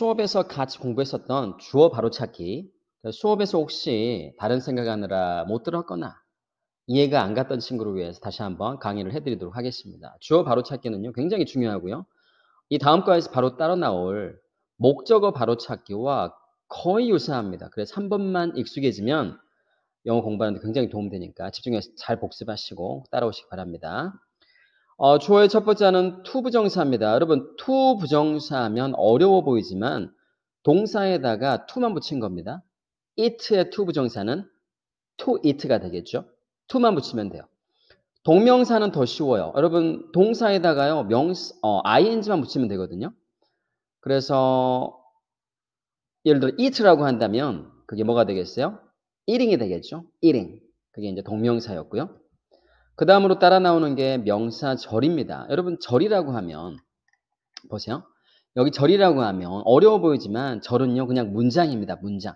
수업에서 같이 공부했었던 주어 바로찾기 수업에서 혹시 다른 생각하느라 못 들었거나 이해가 안 갔던 친구를 위해서 다시 한번 강의를 해드리도록 하겠습니다. 주어 바로찾기는요 굉장히 중요하고요. 이 다음 과에서 바로 따로 나올 목적어 바로찾기와 거의 유사합니다. 그래서 3번만 익숙해지면 영어 공부하는데 굉장히 도움되니까 집중해서 잘 복습하시고 따라오시기 바랍니다. 어, 주어의 첫 번째는 to 부정사입니다. 여러분 to 부정사하면 어려워 보이지만 동사에다가 to만 붙인 겁니다. it의 to 부정사는 to it가 되겠죠. to만 붙이면 돼요. 동명사는 더 쉬워요. 여러분 동사에다가요 명 어, ing만 붙이면 되거든요. 그래서 예를 들어 it라고 한다면 그게 뭐가 되겠어요? eating이 되겠죠. eating 그게 이제 동명사였고요. 그 다음으로 따라 나오는 게 명사 절입니다. 여러분 절이라고 하면 보세요. 여기 절이라고 하면 어려워 보이지만 절은요 그냥 문장입니다. 문장.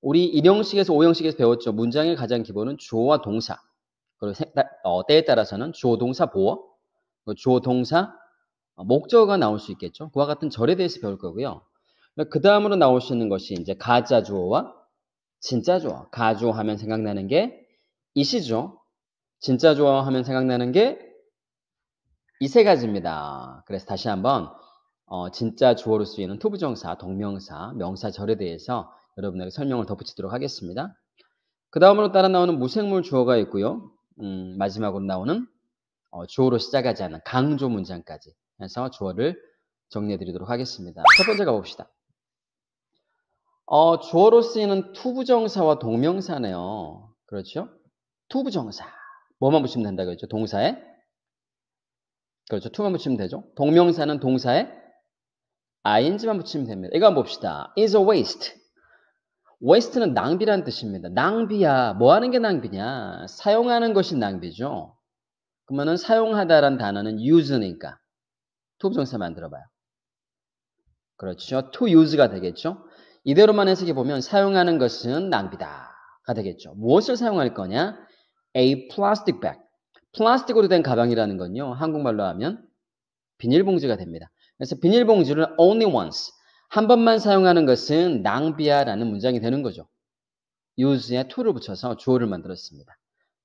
우리 일형식에서 오형식에서 배웠죠. 문장의 가장 기본은 주어와 동사. 그리고 세, 어, 때에 따라서는 주어 동사 보어, 그 주어 동사 어, 목적어가 나올 수 있겠죠. 그와 같은 절에 대해서 배울 거고요. 그 다음으로 나올 수 있는 것이 이제 가짜 주어와 진짜 주어. 가주어 하면 생각나는 게 이시죠. 진짜 좋아 하면 생각나는 게 이 세 가지입니다. 그래서 다시 한번 어, 진짜 주어로 쓰이는 투부정사, 동명사, 명사절에 대해서 여러분에게 설명을 덧붙이도록 하겠습니다. 그 다음으로 따라 나오는 무생물 주어가 있고요. 음, 마지막으로 나오는 어, 주어로 시작하지 않은 강조 문장까지 해서 주어를 정리해 드리도록 하겠습니다. 첫 번째 가봅시다. 어, 주어로 쓰이는 투부정사와 동명사네요. 그렇죠? 투부정사. 뭐만 붙이면 된다 고했죠 동사에 그렇죠. 투만 붙이면 되죠. 동명사는 동사에 ing만 붙이면 됩니다. 이거 한번 봅시다. is a waste. waste는 낭비라는 뜻입니다. 낭비야. 뭐 하는 게 낭비냐? 사용하는 것이 낭비죠. 그러면은 사용하다란 단어는 use니까. 투부정사 만들어봐요. 그렇죠. to use가 되겠죠. 이대로만 해석해 보면 사용하는 것은 낭비다가 되겠죠. 무엇을 사용할 거냐? a plastic bag. 플라스틱으로 된 가방이라는 건요. 한국말로 하면 비닐봉지가 됩니다. 그래서 비닐봉지를 only once 한 번만 사용하는 것은 낭비야라는 문장이 되는 거죠. use에 to를 붙여서 주어를 만들었습니다.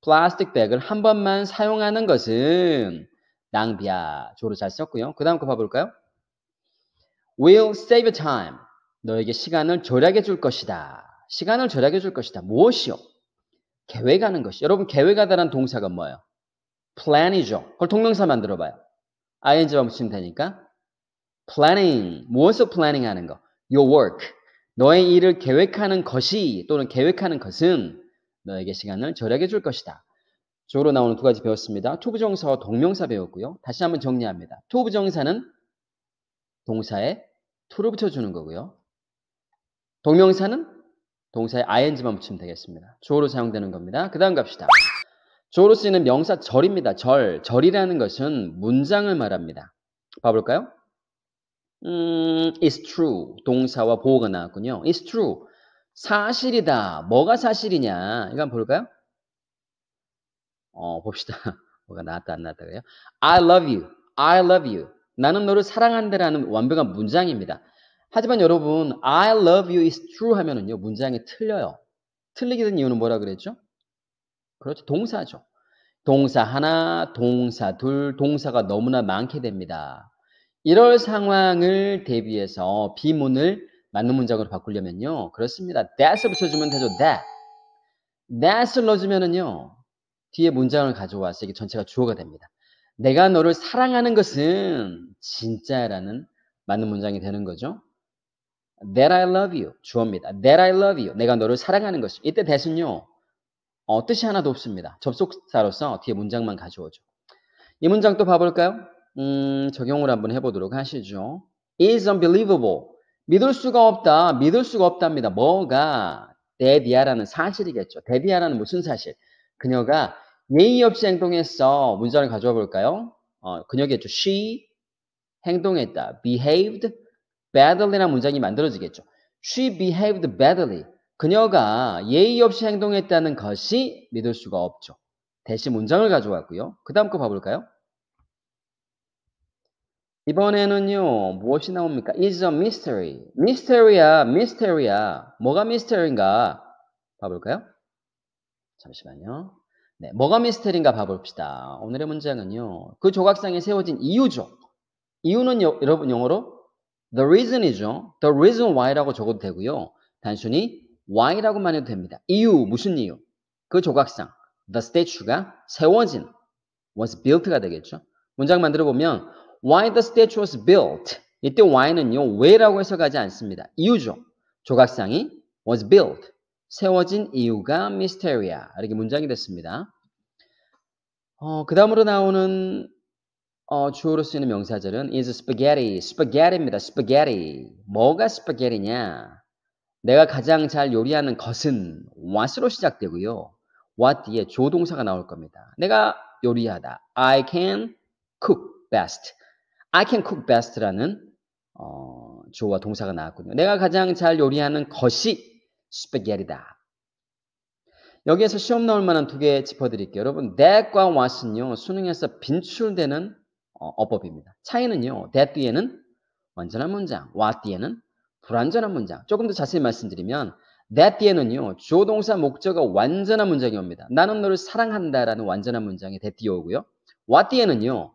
플라스틱 백을 한 번만 사용하는 것은 낭비야. 주어를 잘 썼고요. 그 다음 거 봐볼까요? will save time. 너에게 시간을 절약해 줄 것이다. 시간을 절약해 줄 것이다. 무엇이요? 계획하는 것이. 여러분 계획하다란 동사가 뭐예요? plan이죠. 그걸 동명사 만들어 봐요. ing와 붙이면 되니까 planning, 무엇을 planning 하는 거? your work, 너의 일을 계획하는 것이 또는 계획하는 것은 너에게 시간을 절약해 줄 것이다. 쪽으로 나오는 두 가지 배웠습니다. 투부정사와 동명사 배웠고요. 다시 한번 정리합니다. 투부정사는 동사에 투를 붙여주는 거고요. 동명사는 동사에 ing만 붙이면 되겠습니다. 조로 사용되는 겁니다. 그 다음 갑시다. 조로 쓰이는 명사 절입니다. 절. 절이라는 것은 문장을 말합니다. 봐볼까요? 음, it's true. 동사와 보호가 나왔군요. it's true. 사실이다. 뭐가 사실이냐. 이거 한번 볼까요? 어, 봅시다. 뭐가 나왔다, 안 나왔다 그래요? I love you. I love you. 나는 너를 사랑한다라는 완벽한 문장입니다. 하지만 여러분, I love you is true 하면은요, 문장이 틀려요. 틀리게 된 이유는 뭐라 그랬죠? 그렇죠. 동사죠. 동사 하나, 동사 둘, 동사가 너무나 많게 됩니다. 이럴 상황을 대비해서 비문을 맞는 문장으로 바꾸려면요. 그렇습니다. that을 붙여주면 되죠. that. that을 넣어주면은요. 뒤에 문장을 가져와서 이게 전체가 주어가 됩니다. 내가 너를 사랑하는 것은 진짜라는 맞는 문장이 되는 거죠. That I love you. 주어입니다. That I love you. 내가 너를 사랑하는 것입 이때 대 h a 요 어, 뜻이 하나도 없습니다. 접속사로서 뒤에 문장만 가져오죠. 이 문장 또 봐볼까요? 음, 적용을 한번 해보도록 하시죠. is unbelievable. 믿을 수가 없다. 믿을 수가 없답니다. 뭐가? 데디아라는 사실이겠죠. 데디아라는 무슨 사실? 그녀가 예의 없이 행동했어. 문장을 가져와 볼까요? 어, 그녀겠죠. She 행동했다. behaved badly라는 문장이 만들어지겠죠. She behaved badly. 그녀가 예의 없이 행동했다는 것이 믿을 수가 없죠. 대신 문장을 가져왔고요. 그 다음 거 봐볼까요? 이번에는요, 무엇이 나옵니까? is a mystery. mystery야, mystery야. 뭐가 mystery인가? 봐볼까요? 잠시만요. 네, 뭐가 미스터리인가 봐봅시다. 오늘의 문장은요. 그 조각상에 세워진 이유죠. 이유는 여, 러분 영어로 The reason이죠. The reason why라고 적어도 되고요. 단순히 why라고만 해도 됩니다. 이유, 무슨 이유? 그 조각상, the statue가 세워진, was built가 되겠죠. 문장 만들어 보면 why the statue was built. 이때 why는요, w h e r e 라고 해석하지 않습니다. 이유죠. 조각상이 was built. 세워진 이유가 mysteria. 이렇게 문장이 됐습니다. 어, 그 다음으로 나오는 어, 주어로 쓰이는 명사절은 is spaghetti. spaghetti입니다. spaghetti. 뭐가 spaghetti냐? 내가 가장 잘 요리하는 것은 what으로 시작되고요. what 뒤에 조동사가 나올 겁니다. 내가 요리하다. I can cook best. I can cook best라는 어, 조와 동사가 나왔군요 내가 가장 잘 요리하는 것이 스페게리다. 여기에서 시험 나올 만한 두 개 짚어드릴게요. 여러분, that과 what은요, 수능에서 빈출되는 어, 어법입니다. 차이는요. that 뒤에는 완전한 문장, what 뒤에는 불완전한 문장. 조금 더 자세히 말씀드리면 that 뒤에는요. 조 동사 목적어 완전한 문장이 옵니다. 나는 너를 사랑한다라는 완전한 문장이 that 뒤에 오고요. what 뒤에는요.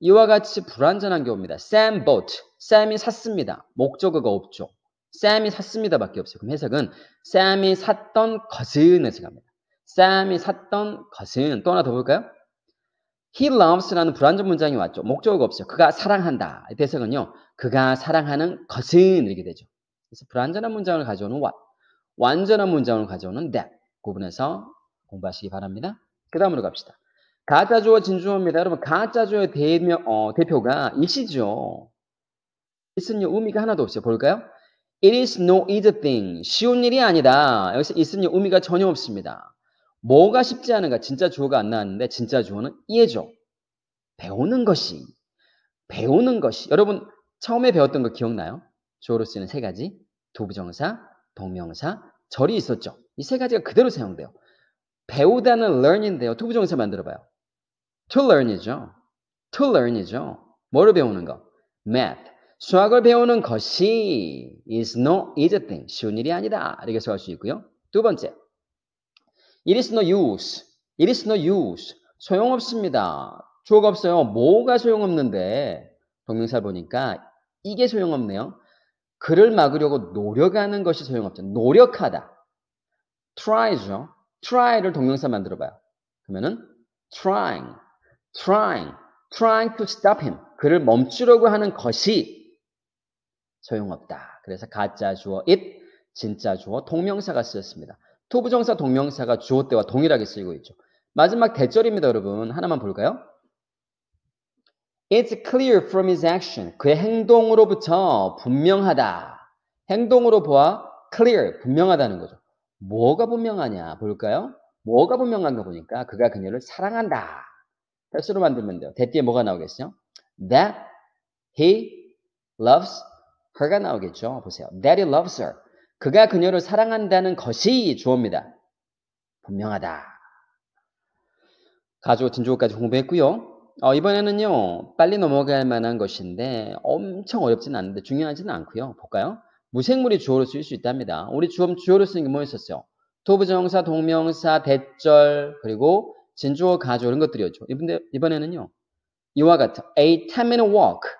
이와 같이 불완전한 게 옵니다. Sam bought. Sam이 샀습니다. 목적어가 없죠. Sam이 샀습니다 밖에 없어요. 그럼 해석은 Sam이 샀던 것은 해석합니다. Sam이 샀던 것은 또 하나 더 볼까요? He loves라는 불완전 문장이 왔죠. 목적어가 없어요. 그가 사랑한다. 대성은요 그가 사랑하는 것은 이렇게 되죠. 그래서 불완전한 문장을 가져오는 what, 완전한 문장을 가져오는 that 구분해서 공부하시기 바랍니다. 그 다음으로 갑시다. 가짜조어 진주어입니다. 여러분 가짜조어 대명, 어, 대표가 이시죠 있은요 의미가 하나도 없어요. 볼까요? It is no easy thing. 쉬운 일이 아니다. 여기서 있은요 의미가 전혀 없습니다. 뭐가 쉽지 않은가? 진짜 주어가 안 나왔는데 진짜 주어는 이해죠. 배우는 것이 배우는 것이 여러분 처음에 배웠던 거 기억나요? 주어로 쓰는 세 가지 도부정사, 동명사, 절이 있었죠. 이 세 가지가 그대로 사용돼요. 배우다는 learn인데요. 도부정사 만들어봐요. to learn이죠. to learn이죠. 뭐를 배우는 거? math. 수학을 배우는 것이 is no easy thing. 쉬운 일이 아니다. 이렇게 써할 수 있고요. 두 번째, It is no use. It is no use. 소용없습니다. 주어가 없어요. 뭐가 소용없는데 동명사 보니까 이게 소용없네요. 그를 막으려고 노력하는 것이 소용없죠. 노력하다. try죠. try를 동명사 만들어 봐요. 그러면은 trying, trying, trying to stop him. 그를 멈추려고 하는 것이 소용없다. 그래서 가짜 주어 it, 진짜 주어 동명사가 쓰였습니다. 토부정사 동명사가 주어 때와 동일하게 쓰이고 있죠. 마지막 대절입니다, 여러분. 하나만 볼까요? It's clear from his action. 그의 행동으로부터 분명하다. 행동으로 보아 clear, 분명하다는 거죠. 뭐가 분명하냐 볼까요? 뭐가 분명한가 보니까 그가 그녀를 사랑한다. 패스로 만들면 돼요. 대띠에 뭐가 나오겠어요? That he loves her가 나오겠죠. 보세요. That he loves her. 그가 그녀를 사랑한다는 것이 주어입니다. 분명하다. 가지고 진주어까지 공부했고요. 어, 이번에는요. 빨리 넘어갈 만한 것인데 엄청 어렵진 않은데 중요하지는 않고요. 볼까요? 무생물이 주어로 쓰일 수 있답니다. 우리 주어, 주어로 쓰는 게 뭐였었어요? 도부정사 동명사, 대절, 그리고 진주어, 가조 이런 것들이었죠. 이번에, 이번에는요. 이와 같은 a 10-minute walk,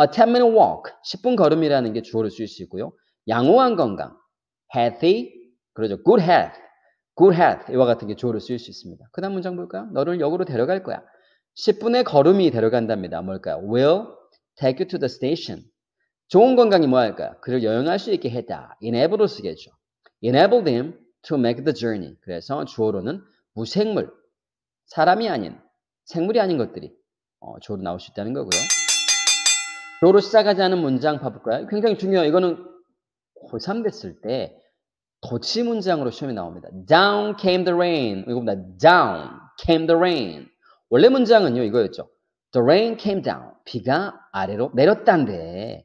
a 10-minute walk, 10분 걸음이라는 게 주어로 쓰일 수 있고요. 양호한 건강, healthy 그러죠. good health, good health 이와 같은 게 주어로 쓰일 수 있습니다. 그 다음 문장 볼까요? 너를 역으로 데려갈 거야. 10분의 걸음이 데려간답니다. 뭘까요? will take you to the station. 좋은 건강이 뭐 할까요? 그를 여행할 수 있게 했다. enable로 쓰겠죠. enabled him to make the journey. 그래서 주어로는 무생물, 사람이 아닌, 생물이 아닌 것들이 어, 주어로 나올 수 있다는 거고요. 주로 시작하지 않은 문장 봐볼까요? 굉장히 중요해요. 이거는 고3 됐을 때 도치 문장으로 시험에 나옵니다. Down came the rain. 이겁니다. Down came the rain. 원래 문장은요 이거였죠. The rain came down. 비가 아래로 내렸다인데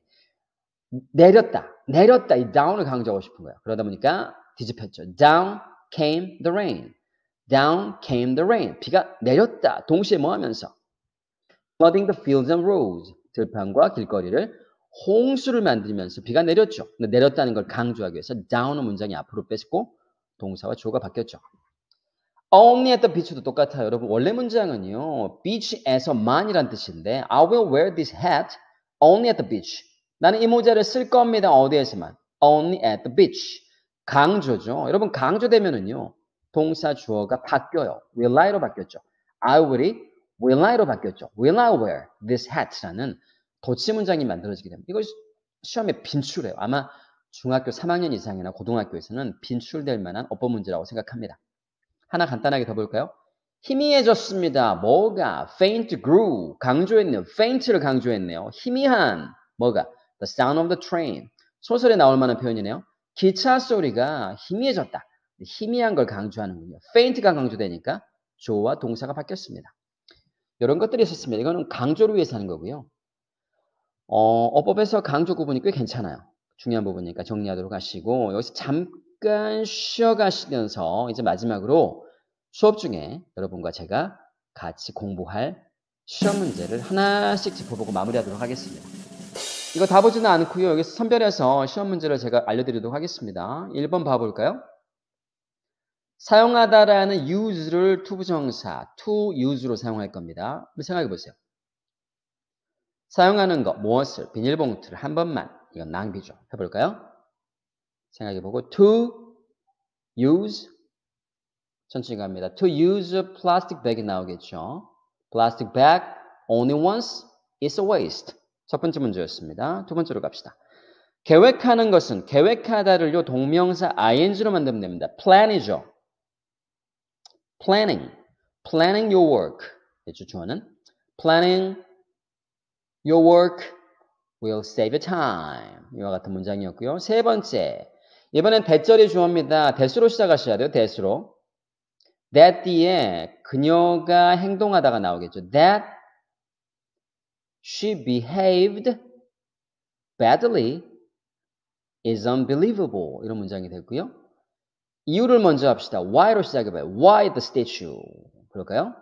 내렸다, 내렸다 이 down을 강조하고 싶은 거예요. 그러다 보니까 뒤집혔죠. Down came the rain. Down came the rain. 비가 내렸다. 동시에 뭐 하면서? Flooding the fields and roads. 들판과 길거리를 홍수를 만들면서 비가 내렸죠. 내렸다는 걸 강조하기 위해서 down은 문장이 앞으로 빼고 동사와 주어가 바뀌었죠. only 했던 beach도 똑같아요. 여러분 원래 문장은요. beach에서만이란 뜻인데 I will wear this hat only at the beach. 나는 이 모자를 쓸 겁니다. 어디에서만. only at the beach. 강조죠. 여러분 강조되면은요. 동사 주어가 바뀌어요. will I로 바뀌었죠. I will이 will I로 바뀌었죠. will I wear this hat라는 도치 문장이 만들어지게 됩니다. 이거 시험에 빈출해요. 아마 중학교 3학년 이상이나 고등학교에서는 빈출될 만한 어법 문제라고 생각합니다. 하나 간단하게 더 볼까요? 희미해졌습니다. 뭐가? faint grew. 강조했네요. faint를 강조했네요. 희미한. 뭐가? the sound of the train. 소설에 나올 만한 표현이네요. 기차 소리가 희미해졌다. 희미한 걸 강조하는군요. faint가 강조되니까 조와 동사가 바뀌었습니다. 이런 것들이 있었습니다. 이거는 강조를 위해서 하는 거고요. 어, 어법에서 강조 구분이 꽤 괜찮아요. 중요한 부분이니까 정리하도록 하시고 여기서 잠깐 쉬어가시면서 이제 마지막으로 수업 중에 여러분과 제가 같이 공부할 시험 문제를 하나씩 짚어보고 마무리하도록 하겠습니다. 이거 다 보지는 않고요. 여기서 선별해서 시험 문제를 제가 알려드리도록 하겠습니다. 1번 봐볼까요? 사용하다라는 use를 투부정사, to use로 사용할 겁니다. 생각해보세요. 사용하는 것, 무엇을, 비닐봉투를 한 번만, 이건 낭비죠. 해볼까요? 생각해보고, to use, 천천히 갑니다. To use a plastic bag이 나오겠죠. Plastic bag only once is a waste. 첫 번째 문제였습니다. 두 번째로 갑시다. 계획하는 것은 계획하다를요 동명사 ing로 만들면 됩니다. plan이죠. planning, planning your work. 주어는 planning Your work will save time. 이와 같은 문장이었고요. 세 번째. 이번엔 대절이 주어입니다. 대수로 시작하셔야 돼요. 대수로. That 뒤에 그녀가 행동하다가 나오겠죠. That she behaved badly is unbelievable. 이런 문장이 됐고요. 이유를 먼저 합시다. Why로 시작해봐요. Why the statue? 그럴까요?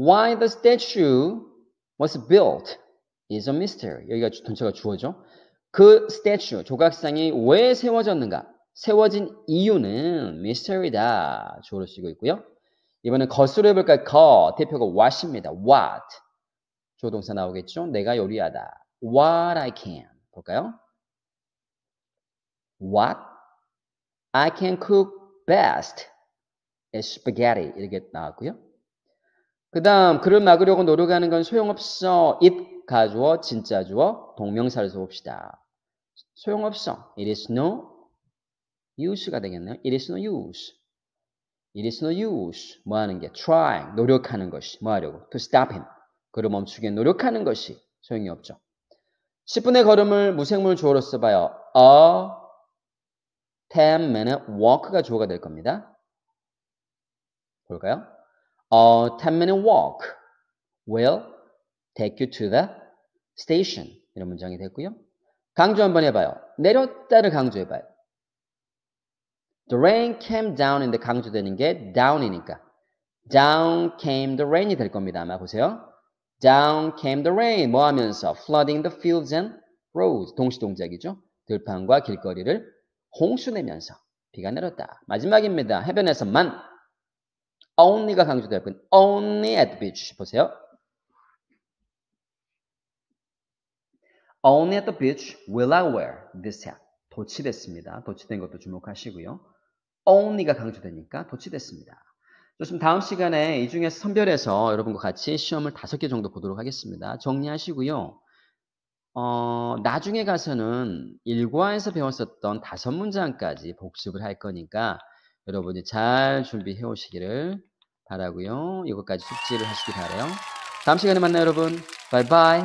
Why the statue was built is a mystery. 여기가 전체가 주어죠. 그 statue, 조각상이 왜 세워졌는가? 세워진 이유는 mystery다. 주어를 쓰고 있고요. 이번엔 거으로 해볼까요? 거, 대표가 what입니다. what. 조동사 나오겠죠? 내가 요리하다. What I can. 볼까요? What I can cook best is spaghetti. 이렇게 나왔고요. 그 다음 그를 막으려고 노력하는 건 소용없어. It 가주어 진짜 주어 동명사를 써봅시다. 소용없어. It is no use가 되겠네요. It is no use. It is no use. 뭐 하는 게? t r y 노력하는 것이. 뭐 하려고? To stop him. 그를 멈추게 노력하는 것이 소용이 없죠. 10분의 걸음을 무생물 주어로 써봐요. a 10 minute walk가 주어가 될 겁니다. 볼까요? A 10 minute walk will take you to the station. 이런 문장이 됐고요. 강조 한번 해봐요. 내렸다를 강조해봐요. The rain came down 인데 강조되는 게 down이니까. Down came the rain이 될 겁니다. 아마 보세요. Down came the rain. 뭐 하면서? Flooding the fields and roads. 동시동작이죠. 들판과 길거리를 홍수내면서 비가 내렸다. 마지막입니다. 해변에서만 only가 강조될뿐군 only at beach. 보세요. only at the beach will I wear this hat. 도치됐습니다. 도치된 것도 주목하시고요. only가 강조되니까 도치됐습니다. 좋습니다. 다음 시간에 이 중에서 선별해서 여러분과 같이 시험을 다섯 개 정도 보도록 하겠습니다. 정리하시고요. 어, 나중에 가서는 일과에서 배웠었던 다섯 문장까지 복습을 할 거니까 여러분이 잘 준비해 오시기를 바라고요. 이것까지 숙지를 하시기 바래요. 다음 시간에 만나요, 여러분. 바이바이.